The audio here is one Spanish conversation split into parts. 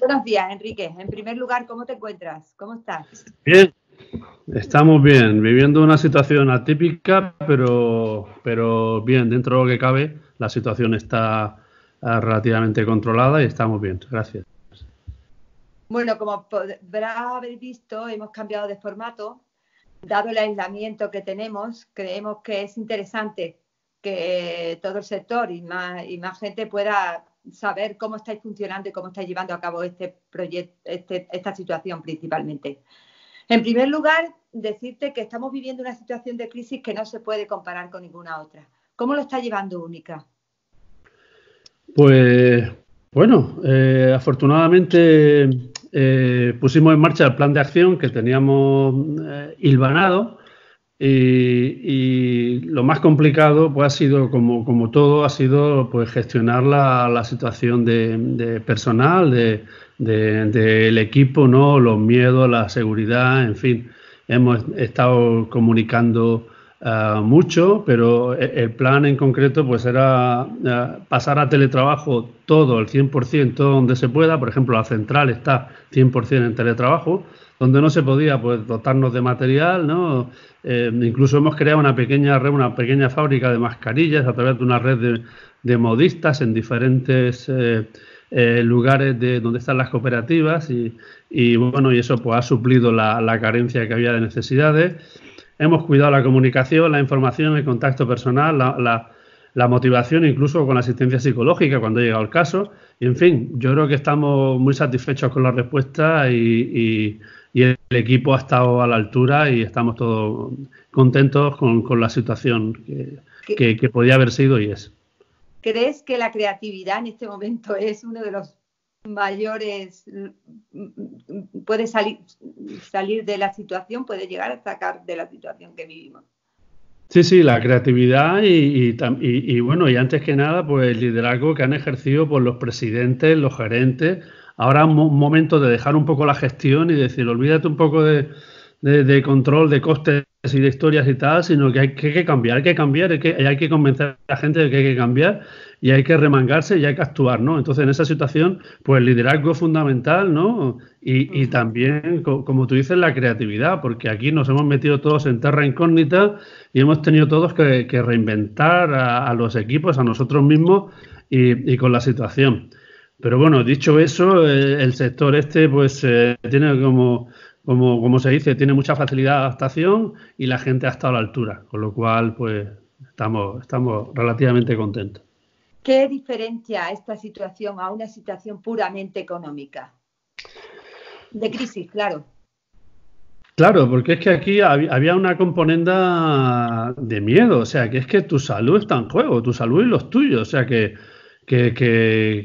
Buenos días, Enrique. En primer lugar, ¿cómo te encuentras? ¿Cómo estás? Bien, estamos bien, viviendo una situación atípica, pero, pero bien, dentro de lo que cabe, la situación está ah, relativamente controlada y estamos bien. Gracias. Bueno, como podrás haber visto, hemos cambiado de formato. Dado el aislamiento que tenemos, creemos que es interesante que todo el sector y más, y más gente pueda saber cómo estáis funcionando y cómo estáis llevando a cabo este proyecto, este, esta situación principalmente. En primer lugar, decirte que estamos viviendo una situación de crisis que no se puede comparar con ninguna otra. ¿Cómo lo está llevando Única? Pues bueno, eh, afortunadamente eh, pusimos en marcha el plan de acción que teníamos eh, hilvanado y, lo más complicado, pues ha sido, como, como todo, ha sido pues gestionar la, situación de, personal, del de, equipo, ¿no? Los miedos, la seguridad, en fin. Hemos estado comunicando eh, mucho, pero e-, el plan en concreto pues era eh, pasar a teletrabajo todo, el 100%, donde se pueda. Por ejemplo, la central está 100% en teletrabajo, donde no se podía pues dotarnos de material, ¿no? Eh, incluso hemos creado una pequeña una pequeña fábrica de mascarillas a través de una red de, modistas en diferentes lugares de donde están las cooperativas y, bueno, y eso pues ha suplido la carencia que había de necesidades hemos cuidado la comunicación, la información, el contacto personal, la, motivación, incluso con la asistencia psicológica cuando ha llegado el caso. en fin, yo creo que estamos muy satisfechos con la respuesta y, el equipo ha estado a la altura y estamos todos contentos con, la situación que podía haber sido y es. ¿Crees que la creatividad en este momento es uno de los mayores mm, mm, puede salir, salir de la situación, puede llegar a sacar de la situación que vivimos. Sí, sí, la creatividad y, y, bueno, y antes que nada, pues el liderazgo que han ejercido por pues, los presidentes, los gerentes. Ahora es un momento de dejar un poco la gestión y decir, olvídate un poco de, de, control de costes y de historias y tal, sino que hay que, cambiar, hay que cambiar, hay que, hay que convencer a la gente de que hay que cambiar y hay que remangarse y hay que actuar, ¿no? Entonces, en esa situación, pues el liderazgo es fundamental, ¿no? Y, y también, como tú dices, la creatividad, porque aquí nos hemos metido todos en terra incógnita y hemos tenido todos que, reinventar a, los equipos, a nosotros mismos y, y con la situación. Pero bueno, dicho eso, eh, el sector este, pues eh, tiene como como, se dice, tiene mucha facilidad de adaptación y la gente ha estado a la altura, con lo cual, pues, estamos, estamos relativamente contentos. ¿Qué diferencia esta situación a una situación puramente económica? De crisis, claro. Claro, porque es que aquí había una componenda de miedo, o sea, que es que tu salud está en juego, tu salud y los tuyos, o sea, que que,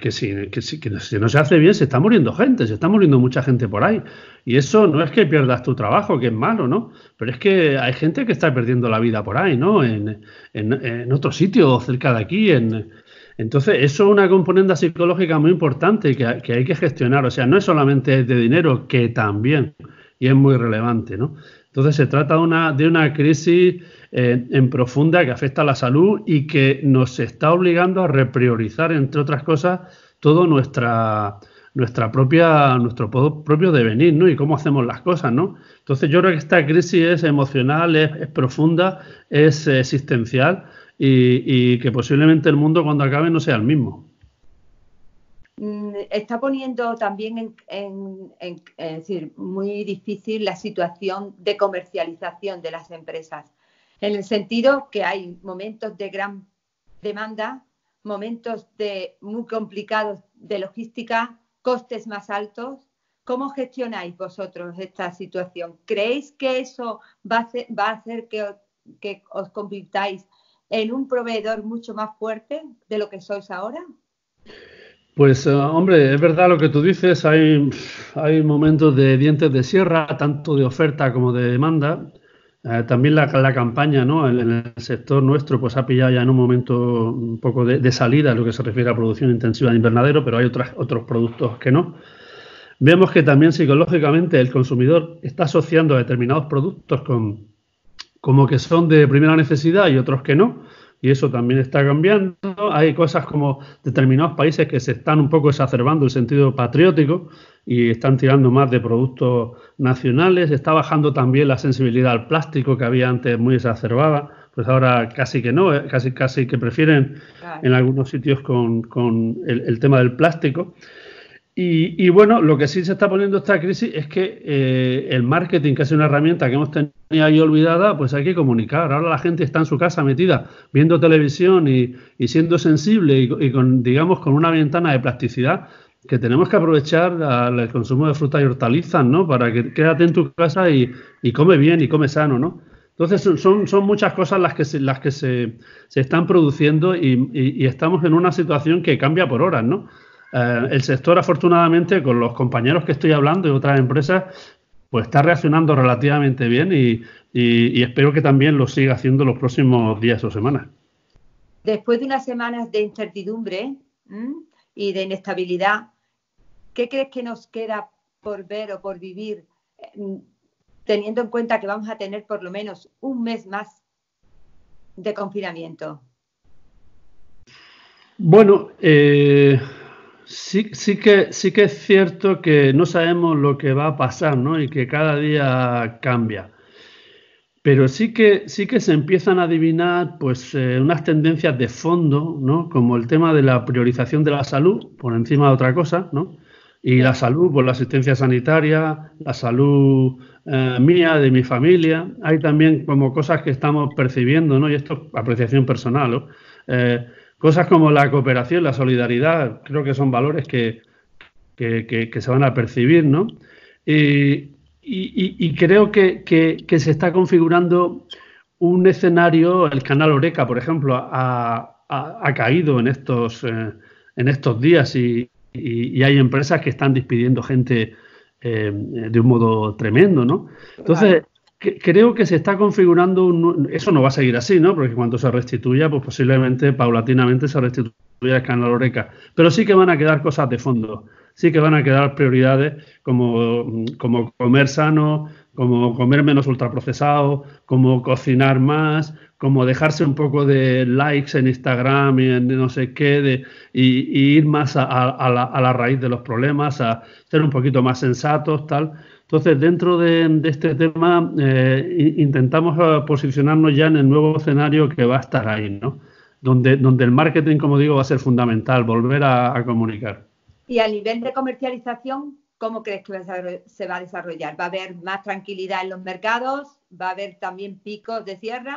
que, si, que, no se hace bien se está muriendo gente, se está muriendo mucha gente por ahí. Y eso no es que pierdas tu trabajo, que es malo, ¿no? Pero es que hay gente que está perdiendo la vida por ahí, ¿no? En, otro sitio, cerca de aquí, en, entonces, eso es una componente psicológica muy importante que, que, hay que gestionar. O sea, no es solamente de dinero, que también, y es muy relevante, ¿no? Entonces, se trata una, de una crisis eh, en profunda que afecta a la salud y que nos está obligando a repriorizar, entre otras cosas, todo nuestra, nuestra propia, nuestro propio devenir, Y cómo hacemos las cosas, ¿no? Entonces yo creo que esta crisis es emocional, es, profunda, es existencial y, que posiblemente el mundo cuando acabe no sea el mismo mm, está poniendo también en, decir, muy difícil la situación de comercialización de las empresas en el sentido que hay momentos de gran demanda, momentos de muy complicados de logística, costes más altos. ¿Cómo gestionáis vosotros esta situación? ¿Creéis que eso va a hacer, que, os convirtáis en un proveedor mucho más fuerte de lo que sois ahora? Pues eh, hombre, es verdad lo que tú dices, hay momentos de dientes de sierra, tanto de oferta como de demanda. Eh, también la, campaña ¿no? En, el sector nuestro pues ha pillado ya en un momento un poco de, salida en lo que se refiere a producción intensiva de invernadero, pero hay otros productos que no. Vemos que también psicológicamente el consumidor está asociando determinados productos con, como que son de primera necesidad y otros que no y eso también está cambiando. Hay cosas como determinados países que se están un poco exacerbando el sentido patriótico y están tirando más de productos nacionales. Está bajando también la sensibilidad al plástico que había antes muy exacerbada, pues ahora casi que no, eh, casi, casi que prefieren en algunos sitios con, con el, el tema del plástico. Y, y, bueno, lo que sí se está poniendo esta crisis es que eh, el marketing, que es una herramienta que hemos tenido ahí olvidada, pues hay que comunicar. Ahora la gente está en su casa metida, viendo televisión y, siendo sensible y, con, digamos, con una ventana de plasticidad que tenemos que aprovechar al, el consumo de frutas y hortalizas, ¿no? Para que quédate en tu casa y, come bien y come sano, ¿no? Entonces son, son muchas cosas las que las que se, se están produciendo y estamos en una situación que cambia por horas, ¿no? Eh, el sector, afortunadamente, con los compañeros que estoy hablando y otras empresas, pues está reaccionando relativamente bien y, espero que también lo siga haciendo los próximos días o semanas. Después de unas semanas de incertidumbre y de inestabilidad, ¿qué crees que nos queda por ver o por vivir, eh, teniendo en cuenta que vamos a tener por lo menos un mes más de confinamiento? Bueno, eh, Sí, que, sí que es cierto que no sabemos lo que va a pasar, ¿no? Y que cada día cambia. Pero sí que, sí que se empiezan a adivinar pues, eh, unas tendencias de fondo, ¿no? Como el tema de la priorización de la salud por encima de otra cosa, ¿no? Y la salud por pues, la asistencia sanitaria, la salud eh, mía, de mi familia. Hay también como cosas que estamos percibiendo, ¿no? Y esto es apreciación personal, ¿no? Eh, cosas como la cooperación, la solidaridad, creo que son valores que, que, se van a percibir, ¿no? Eh, y, creo que, que, se está configurando un escenario, el canal Oreca, por ejemplo, ha, caído en estos, eh, en estos días y, hay empresas que están despidiendo gente eh, de un modo tremendo, ¿no? Entonces, creo que se está configurando un, eso no va a seguir así, ¿no? Porque cuando se restituya, pues posiblemente paulatinamente se restituya el canal Oreca. Pero sí que van a quedar cosas de fondo, sí que van a quedar prioridades como comer sano, como comer menos ultraprocesado, como cocinar más, como dejarse un poco de likes en Instagram y en no sé qué, de, y, ir más a, la, raíz de los problemas, a ser un poquito más sensatos, tal. Entonces, dentro de, este tema, eh, intentamos eh, posicionarnos ya en el nuevo escenario que va a estar ahí, ¿no? Donde, donde el marketing, como digo, va a ser fundamental, volver a comunicar. ¿Y a nivel de comercialización, ¿Cómo crees que se va a desarrollar? ¿Va a haber más tranquilidad en los mercados? ¿Va a haber también picos de cierre?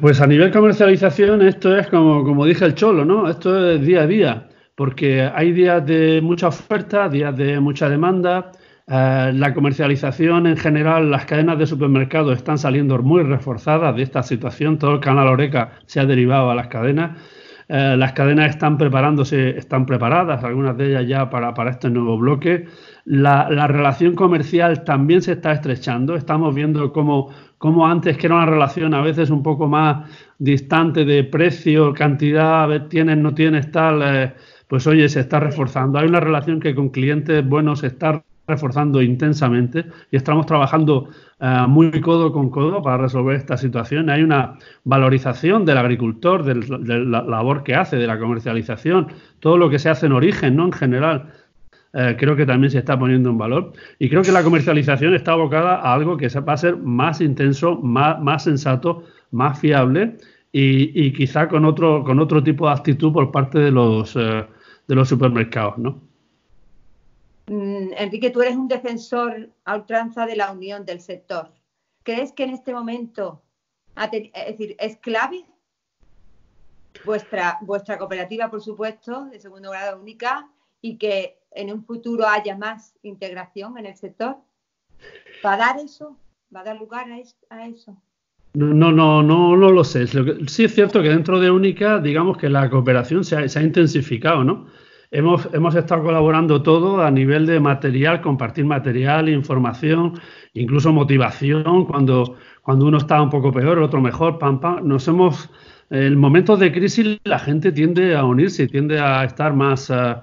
Pues a nivel comercialización esto es como, como dije el cholo, ¿no? Esto es día a día, porque hay días de mucha oferta, días de mucha demanda. Eh, la comercialización en general, las cadenas de supermercados están saliendo muy reforzadas de esta situación. Todo el canal Oreca se ha derivado a las cadenas. Eh, las cadenas están preparándose, están preparadas, algunas de ellas ya para, para este nuevo bloque. La, relación comercial también se está estrechando. Estamos viendo cómo, antes, que era una relación a veces un poco más distante de precio, cantidad, tienes, no tienes tal, eh, pues oye, se está reforzando. Hay una relación que con clientes buenos está reforzando intensamente y estamos trabajando eh, muy codo con codo para resolver esta situación. Hay una valorización del agricultor, de la labor que hace, de la comercialización, todo lo que se hace en origen, no en general. Eh, creo que también se está poniendo en valor y creo que la comercialización está abocada a algo que va a ser más intenso, más, sensato, más fiable y, quizá con otro, con otro tipo de actitud por parte de los, eh, de los supermercados, ¿no? Mm, Enrique, tú eres un defensor a ultranza de la unión del sector. ¿Crees que en este momento, es decir, es clave vuestra, cooperativa, por supuesto, de segundo grado única, y que en un futuro haya más integración en el sector? ¿Va a dar eso? ¿Va a dar lugar a, eso? No, no, no, lo sé. Sí es cierto que dentro de Única, digamos que la cooperación se ha intensificado, ¿no? Hemos, estado colaborando todo a nivel de material, compartir material, información, incluso motivación, cuando, cuando uno está un poco peor, el otro mejor, pam, pam. Nos hemos, en momentos de crisis la gente tiende a unirse, tiende a estar más, eh,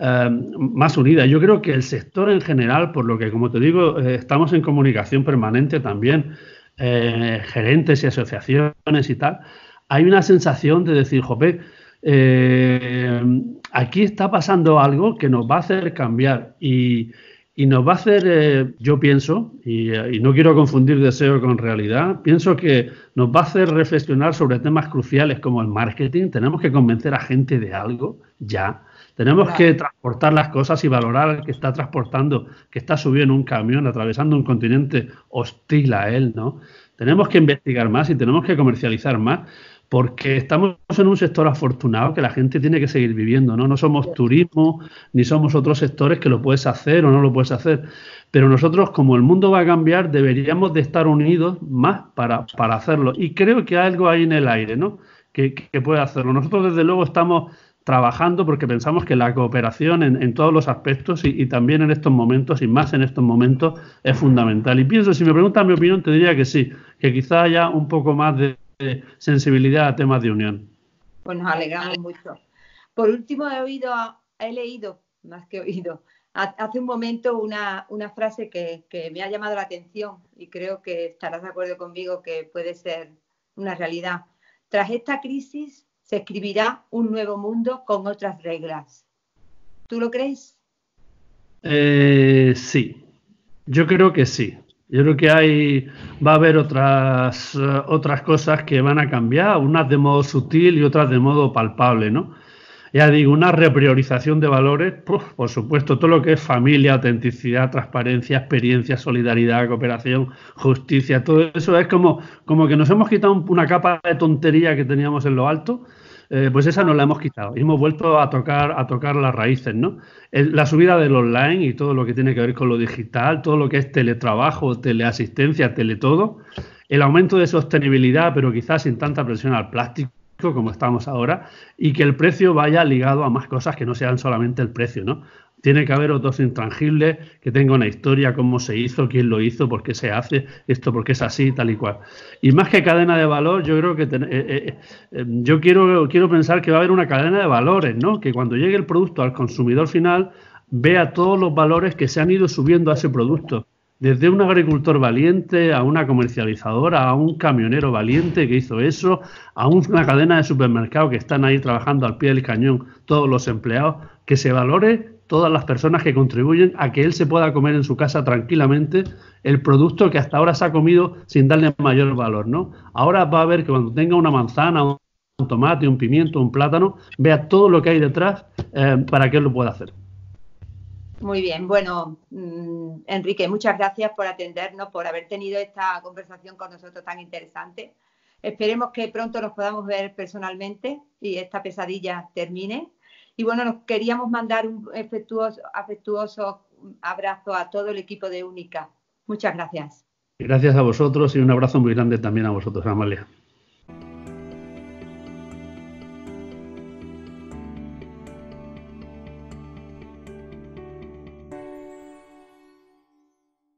eh, más unida. Yo creo que el sector en general, por lo que, como te digo, eh, estamos en comunicación permanente también, gerentes y asociaciones y tal, hay una sensación de decir, jope, eh, aquí está pasando algo que nos va a hacer cambiar y, nos va a hacer, eh, yo pienso, y, no quiero confundir deseo con realidad, pienso que nos va a hacer reflexionar sobre temas cruciales como el marketing, tenemos que convencer a gente de algo ya. Tenemos que transportar las cosas y valorar que está transportando, que está subiendo un camión, atravesando un continente hostil a él, ¿no? Tenemos que investigar más y tenemos que comercializar más porque estamos en un sector afortunado que la gente tiene que seguir viviendo, ¿no? No somos turismo, ni somos otros sectores que lo puedes hacer o no lo puedes hacer. Pero nosotros, como el mundo va a cambiar, deberíamos de estar unidos más para, para hacerlo. Y creo que algo hay en el aire, ¿no? Que, puede hacerlo. Nosotros, desde luego, estamos trabajando porque pensamos que la cooperación en, todos los aspectos y, también en estos momentos, y más en estos momentos, es fundamental. Y pienso, si me preguntas mi opinión, te diría que sí, que quizá haya un poco más de sensibilidad a temas de unión. Pues nos alegramos mucho. Por último, he oído, he leído, más que oído, hace un momento una, frase que, me ha llamado la atención y creo que estarás de acuerdo conmigo que puede ser una realidad. Tras esta crisis se escribirá un nuevo mundo con otras reglas. ¿Tú lo crees? Eh, sí, yo creo que sí. Yo creo que hay, va a haber otras, eh, otras cosas que van a cambiar, unas de modo sutil y otras de modo palpable, ¿no? Ya digo, una repriorización de valores, por supuesto, todo lo que es familia, autenticidad, transparencia, experiencia, solidaridad, cooperación, justicia, todo eso es como, como que nos hemos quitado una capa de tontería que teníamos en lo alto eh, pues esa nos la hemos quitado. Y hemos vuelto a tocar, a tocar las raíces, ¿no? la subida del online y todo lo que tiene que ver con lo digital, todo lo que es teletrabajo, teleasistencia, teletodo, el aumento de sostenibilidad, pero quizás sin tanta presión al plástico como estamos ahora, y que el precio vaya ligado a más cosas que no sean solamente el precio, ¿no? Tiene que haber otros intangibles... que tenga una historia, cómo se hizo, quién lo hizo, por qué se hace, esto por qué es así, tal y cual. Y más que cadena de valor, yo creo que eh, eh, eh, yo quiero, quiero pensar que va a haber una cadena de valores, ¿no? Que cuando llegue el producto al consumidor final, vea todos los valores que se han ido subiendo a ese producto. Desde un agricultor valiente a una comercializadora, a un camionero valiente que hizo eso, a una cadena de supermercados que están ahí trabajando al pie del cañón todos los empleados, que se valore todas las personas que contribuyen a que él se pueda comer en su casa tranquilamente el producto que hasta ahora se ha comido sin darle mayor valor, ¿no? Ahora va a ver que cuando tenga una manzana, un tomate, un pimiento, un plátano, vea todo lo que hay detrás eh, para que él lo pueda hacer. Muy bien, bueno, mm, Enrique, muchas gracias por atendernos, por haber tenido esta conversación con nosotros tan interesante. Esperemos que pronto nos podamos ver personalmente y esta pesadilla termine. Y bueno, nos queríamos mandar un afectuoso, afectuoso abrazo a todo el equipo de Única. Muchas gracias. Gracias a vosotros y un abrazo muy grande también a vosotros, Amalia.